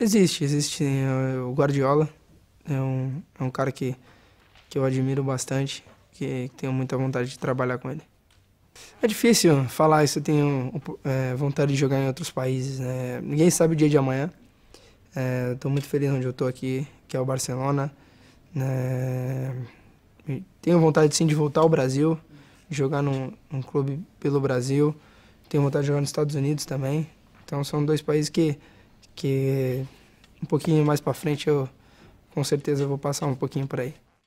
Existe, existe. É, é, o Guardiola é um, é um cara que, que eu admiro bastante, que tenho muita vontade de trabalhar com ele. É difícil falar isso, eu tenho é, vontade de jogar em outros países, né? Ninguém sabe o dia de amanhã. Estou é, muito feliz onde eu estou aqui, que é o Barcelona. É, tenho vontade, sim, de voltar ao Brasil, jogar num, num clube pelo Brasil. Tenho vontade de jogar nos Estados Unidos também. Então são dois países que que um pouquinho mais para frente eu com certeza vou passar um pouquinho para aí.